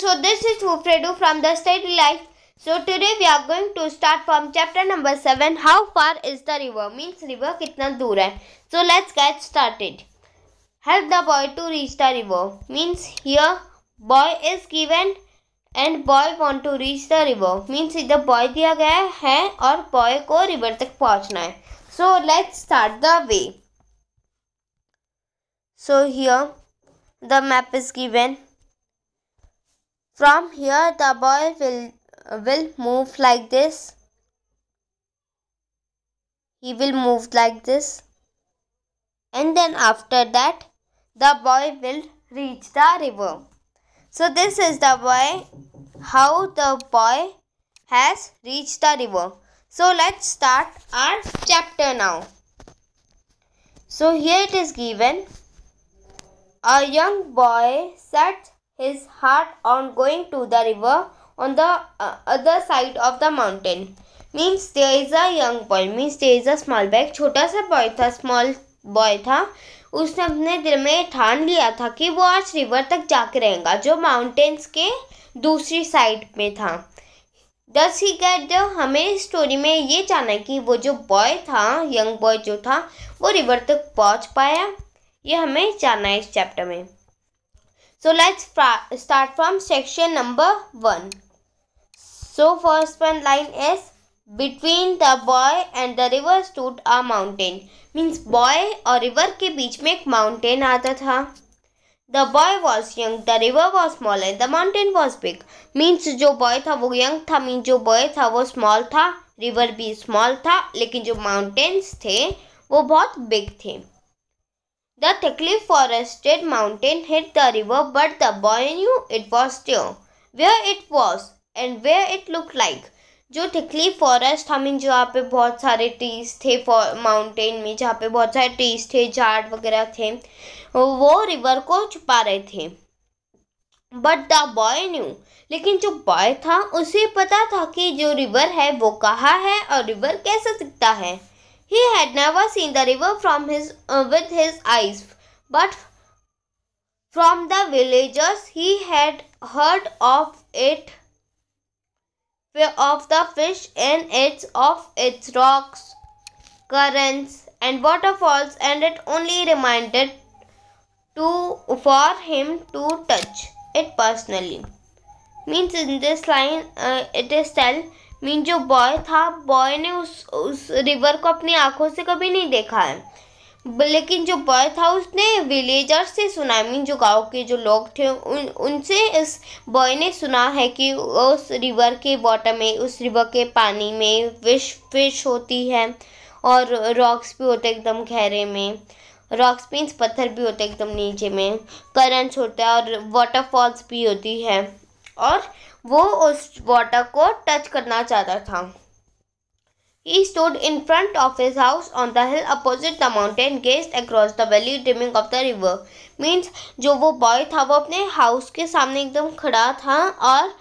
so this is Mufredo from the study Life. So today we are going to start from chapter number 7. How far is the river? Means river कितना दूर है. So let's get started. Help the boy to reach the river. Means here boy is given and boy want to reach the river. Means इधर boy दिया गया है और boy को river तक पहुंचना है So let's start the way. So here the map is given. From here the boy will, will move like this. He will move like this. And then after that the boy will reach the river. So this is the boy, how the boy has reached the river. So let's start our chapter now. So here it is given. A young boy sat his heart on going to the river on the uh, other side of the mountain. Means there is a young boy. Means there is a small boy. छोटा सा boy था small boy था उसने अपने दिल में ठान लिया था कि वो आज रिवर तक जाके रहेगा जो माउंटेन्स के दूसरी साइड में था दस ही गेट हमें स्टोरी में ये जाना है कि वो जो बॉय था यंग बॉय जो था वो रिवर तक पहुंच पाया ये हमें जानना है इस चैप्टर में So let's start from section number 1. So first one line is between the boy and the river stood a mountain. Means boy aur river ke beech mein ek mountain aata tha the boy was young the river was small and the mountain was big means jo boy tha wo young tha means jo boy tha wo small tha river bhi small tha lekin jo mountains the wo bahut big the The thickly forested mountain hid the river, but the boy knew it was there. Where it was and where it looked like. जो thickly forest हमें जहाँ पे बहुत सारे trees थे mountain में जहाँ पे बहुत सारे ट्रीज थे झाड़ वगैरह थे वो रिवर को छुपा रहे थे बट द बॉय न्यू लेकिन जो बॉय था उसे पता था कि जो रिवर है वो कहाँ है और रिवर कैसा दिखता है He had never seen the river from his, uh, with his eyes, but from the villagers he had heard of it, of the fish in its, of its rocks, currents, and waterfalls, and it only reminded to for him to touch it personally. Means in this line, uh, it is tell mean जो boy था boy ने उस उस river को अपनी आंखों से कभी नहीं देखा है लेकिन जो बॉय था उसने विलेजर से सुना मीन जो गांव के जो लोग थे उन उनसे इस बॉय ने सुना है कि उस रिवर के वाटर में उस रिवर के पानी में फिश फिश होती है और रॉक्स भी होते एकदम गहरे में रॉक्स मीन्स पत्थर भी होते एकदम नीचे में करंट्स होते हैं और वाटरफॉल्स भी होती है और वो उस वाटर को टच करना चाहता था he stood in front of his house on the hill opposite the mountain guest across the valley dreaming of the river means जो वो बॉय था वो अपने हाउस के सामने एकदम खड़ा था और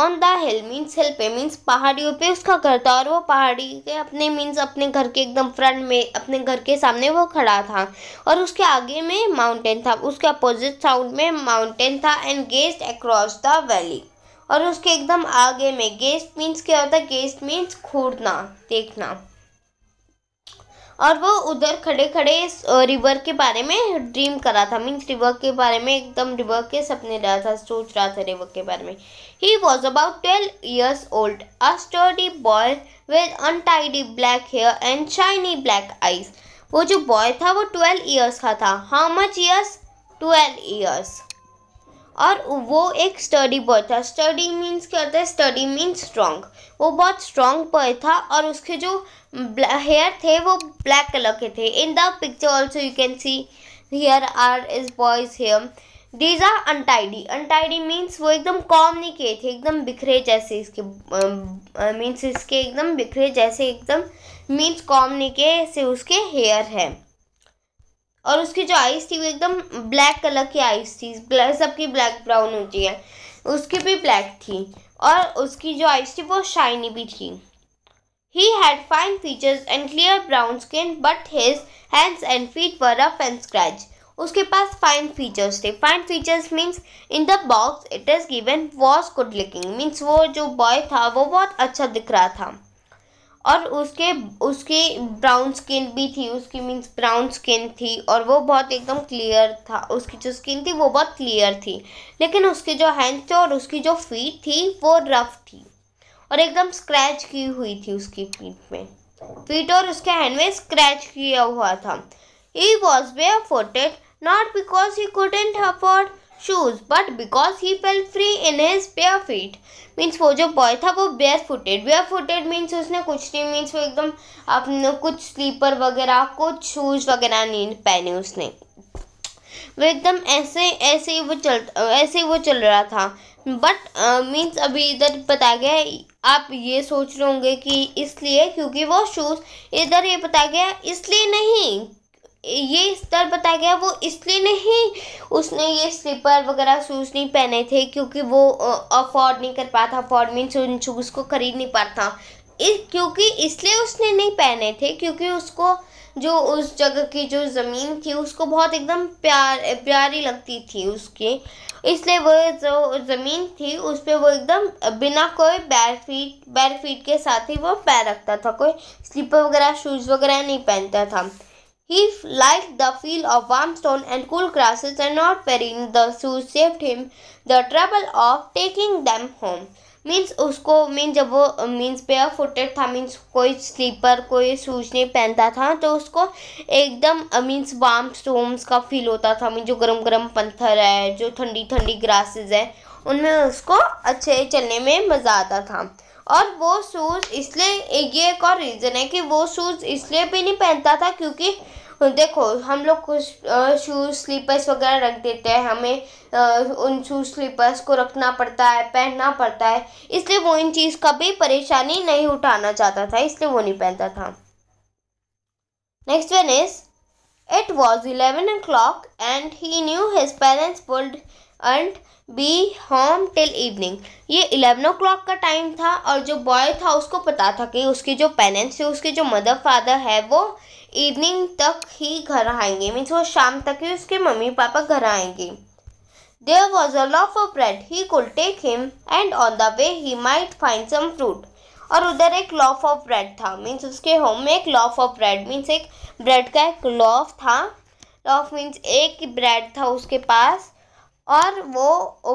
on the hill means hill पे मीन्स पहाड़ियों पे उसका घर था और वो पहाड़ी के अपने मीन्स अपने घर के एकदम फ्रंट में अपने घर के सामने वो खड़ा था और उसके आगे में माउंटेन था उसके अपोजिट साउंड में माउंटेन था and guest across the valley और उसके एकदम आगे में गेस्ट मीन्स क्या होता है गेस्ट मीन्स खोदना देखना और वो उधर खड़े खड़े रिवर के बारे में ड्रीम कर रहा था मीन्स रिवर के बारे में एकदम रिवर के सपने रहा था सोच रहा था रिवर के बारे में he was about twelve years old a study boy with untidy black hair and shiny black eyes वो जो बॉय था वो ट्वेल्व ईयर्स का था how much years twelve years और वो एक स्टडी बॉय था स्टडी मीन्स क्या होता है स्टडी मीन्स स्ट्रॉन्ग वो बहुत स्ट्रॉन्ग बॉय था और उसके जो हेयर थे वो ब्लैक कलर के थे in the picture also you can see hair are is boys hair these are untidy untidy means वो एकदम कॉम नहीं किए थे एकदम बिखरे जैसे इसके मीन्स uh, इसके एकदम बिखरे जैसे एकदम मीन्स कॉम नहीं किए ऐसे उसके हेयर हैं और उसकी जो आइस थी वो एकदम ब्लैक कलर की आइस थी सबकी ब्लैक ब्राउन होती है उसकी भी ब्लैक थी और उसकी जो आइस थी वो शाइनी भी थी he had fine features and clear brown skin but his hands and feet were rough and scratch उसके पास फाइन फीचर्स थे fine features means in the box it is given was good looking means वो जो boy था वो बहुत अच्छा दिख रहा था और उसके उसकी ब्राउन स्किन भी थी उसकी मीन्स ब्राउन स्किन थी और वो बहुत एकदम क्लियर था उसकी जो स्किन थी वो बहुत क्लियर थी लेकिन उसके जो हैंड थे और उसकी जो फीट थी वो रफ थी और एकदम स्क्रैच की हुई थी उसकी फीट में फीट और उसके हैंड में स्क्रैच किया हुआ था he was bare footed not because he couldn't afford shoes but because he felt free in his bare feet means वो जो बॉय था वो bare footed bare footed means उसने कुछ नहीं मीन्स वो एकदम अपने कुछ स्लीपर वगैरह कुछ शूज़ वगैरह नहीं पहने उसने वो एकदम ऐसे ऐसे ही वो चल ऐसे ही वो चल रहा था बट मीन्स uh, अभी इधर बताया गया आप ये सोच रहे होंगे कि इसलिए क्योंकि वो शूज़ इधर ये बताया गया इसलिए नहीं ये स्तर बताया गया वो इसलिए नहीं उसने ये स्लीपर वगैरह शूज़ नहीं पहने थे क्योंकि वो अफोर्ड नहीं कर पाता अफोर्ड मीन उन शूज़ को खरीद नहीं पाता इस क्योंकि इसलिए उसने नहीं पहने थे क्योंकि उसको जो उस जगह की जो ज़मीन थी उसको बहुत एकदम प्यार प्यारी लगती थी उसकी इसलिए वो जो ज़मीन थी उस पर वो एकदम बिना कोई बैर फीट बैर फीट के साथ ही वो पैर रखता था कोई स्लीपर वगैरह शूज़ वगैरह नहीं पहनता था He liked the feel of warm stone and cool grasses and not wearing the shoes saved him the trouble of taking them home. Means उसको मीन जब वो मीन्स पेयर फुटेड था मीन्स कोई स्लीपर कोई शूज नहीं पहनता था तो उसको एकदम मीन्स वार्म स्टोम्स का फील होता था मीन जो गरम गरम पत्थर है जो ठंडी ठंडी ग्रासेस है उनमें उसको अच्छे चलने में मज़ा आता था और वो शूज़ इसलिए ये एक और रीज़न है कि वो शूज़ इसलिए भी नहीं पहनता था क्योंकि देखो हम लोग कुछ शूज़ स्लीपर्स वगैरह रख देते हैं हमें उन शूज़ स्लीपर्स को रखना पड़ता है पहनना पड़ता है इसलिए वो इन चीज़ का भी परेशानी नहीं उठाना चाहता था इसलिए वो नहीं पहनता था next one is was eleven o'clock and he knew his parents would and be home till evening ये इलेवन ओ क्लॉक का टाइम था और जो बॉय था उसको पता था कि उसके जो पेरेंट्स थे उसके जो मदर फादर है वो इवनिंग तक ही घर आएंगे मीन्स वो शाम तक ही उसके मम्मी पापा घर आएंगे there was a loaf of bread he could take him and on the way he might find some fruit और उधर एक लॉफ ऑफ ब्रेड था मीन्स उसके होम में एक लॉफ ऑफ ब्रेड मीन्स एक ब्रेड का एक लॉफ था लॉफ मीन्स एक ब्रेड था उसके पास और वो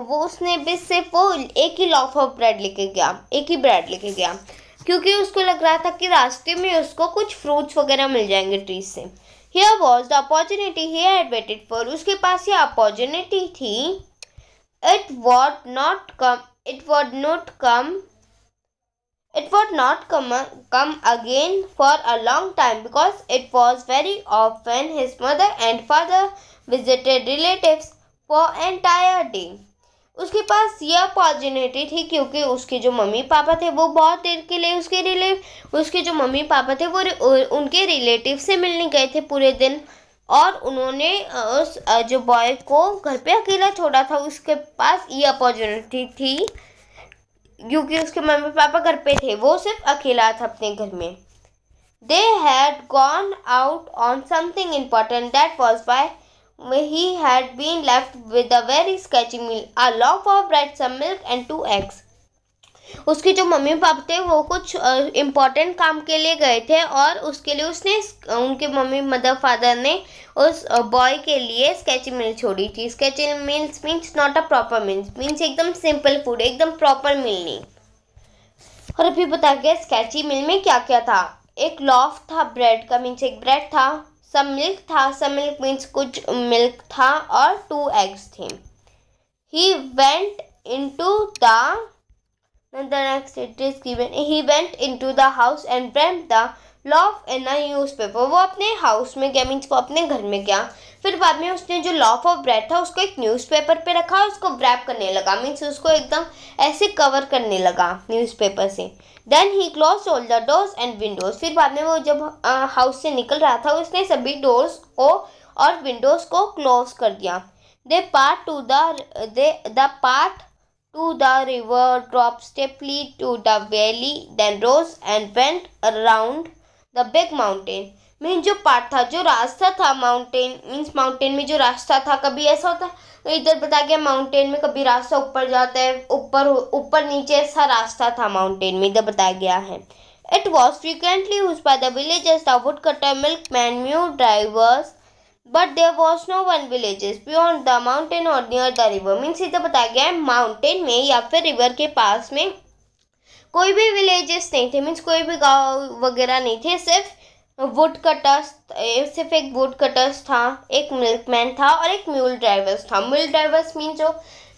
वो उसने भी सिर्फ वो एक ही लॉफ ऑफ ब्रेड लेके गया एक ही ब्रेड लेके गया क्योंकि उसको लग रहा था कि रास्ते में उसको कुछ फ्रूट्स वगैरह मिल जाएंगे ट्रीज से here was the opportunity he had waited for उसके पास ये अपॉर्चुनिटी थी it would not come it would not come it would not come come again for a long time because it was very off when his mother and father visited relatives for entire day उसके पास ये opportunity थी क्योंकि उसके जो mummy papa थे वो बहुत देर के लिए उसके रिले उसके जो मम्मी पापा थे वो उनके रिलेटिव से मिलने गए थे पूरे दिन और उन्होंने उस जो बॉय को घर पे अकेला छोड़ा था उसके पास ये अपॉर्चुनिटी थी क्योंकि उसके मम्मी पापा घर पे थे वो सिर्फ अकेला था अपने घर में they had gone out on something important that was by he had been left with a very sketchy meal, a loaf of bread, some milk and two eggs. उसके जो मम्मी पापा थे वो कुछ इम्पोर्टेंट काम के लिए गए थे और उसके लिए उसने उनके मम्मी मदर फादर ने उस बॉय के लिए स्केच मिल छोड़ी थी sketch meals means not a proper meals means एकदम सिंपल फूड एकदम प्रॉपर मील नहीं और अभी बता गया स्केची मिल में क्या क्या था एक लॉफ था ब्रेड का मीन्स एक ब्रेड था सम मिल्क था सब मिल्क मीन्स कुछ मिल्क था और टू एग्स थे he went into the next it is given he went into the house and ब्रेम the loaf in a newspaper वो अपने हाउस में गया मीन्स वो अपने घर में गया फिर बाद में उसने जो लॉफ ऑफ ब्रेड था उसको एक न्यूज़पेपर पे रखा और उसको ब्रैप करने लगा मीन्स उसको एकदम ऐसे कवर करने लगा न्यूज़पेपर से then he close all the doors and windows फिर बाद में वो जब हाउस से निकल रहा था उसने सभी डोर्स को और विंडोज़ को क्लोज कर दिया the path to the the the path to the river drop steeply to the valley then rose and went around the big mountain mean जो पार्ट था जो रास्ता था माउंटेन मीन्स माउंटेन में जो रास्ता था कभी ऐसा होता है तो इधर बता गया माउंटेन में कभी रास्ता ऊपर जाता है ऊपर ऊपर नीचे ऐसा रास्ता था माउंटेन में इधर बताया गया है it was frequently use by the villages woodcutter milkman mule drivers but there was no one villages beyond the mountain और नियर द रिवर मीन्स इधर बताया गया है माउंटेन में या फिर रिवर के पास में कोई भी विलेजेस नहीं थे मीन्स कोई भी गांव वगैरह नहीं थे सिर्फ वुड कटर्स सिर्फ एक वुड कटर्स था एक मिल्कमैन था और एक म्यूल ड्राइवर्स था म्यूल ड्राइवर्स मीन जो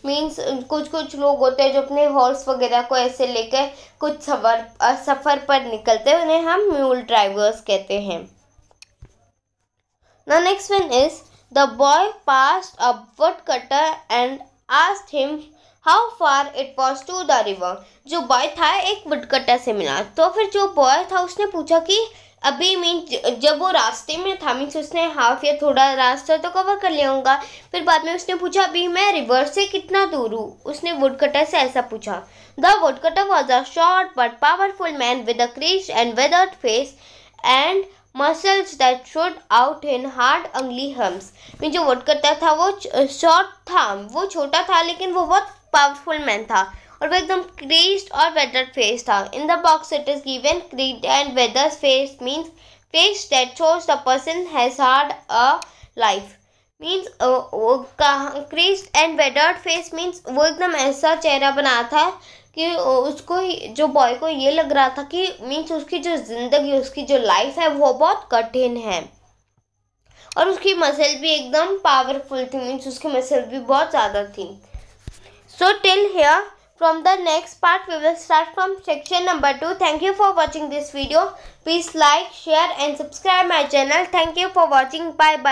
मीन्स कुछ कुछ लोग होते हैं जो अपने हॉर्स वगैरह को ऐसे लेकर कुछ सफर सफ़र पर निकलते हैं उन्हें हम म्यूल ड्राइवर्स कहते हैं the next one is the boy past a woodcutter and asked him how far it was to the river जो बॉय था एक वुडकटर से मिला तो फिर जो बॉय था उसने पूछा कि अभी मीन जब वो रास्ते में था मीन्स तो उसने हाफ या थोड़ा रास्ता तो कवर कर लिया होगा फिर बाद में उसने पूछा अभी मैं रिवर से कितना दूर हूँ उसने वुड कटर से ऐसा पूछा the woodcutter was a short but powerful man with a crease and weathered face and muscles that showed out in hard ugly humps मैं जो वर्ड करता था वो शॉर्ट था वो छोटा था लेकिन वो बहुत पावरफुल मैन था और वो एकदम क्रीज और वेदर फेस था in the box it is given creased and weather face means face that shows the person has hard a life means crease and weathered face means वो एकदम ऐसा चेहरा बना था कि उसको जो बॉय को ये लग रहा था कि मीन्स उसकी जो ज़िंदगी उसकी जो लाइफ है वो बहुत कठिन है और उसकी मसल भी एकदम पावरफुल थी मीन्स उसकी मसल भी बहुत ज़्यादा थी so till here from the next part we will start from section number two thank you for watching this video please like share and subscribe my channel thank you for watching bye bye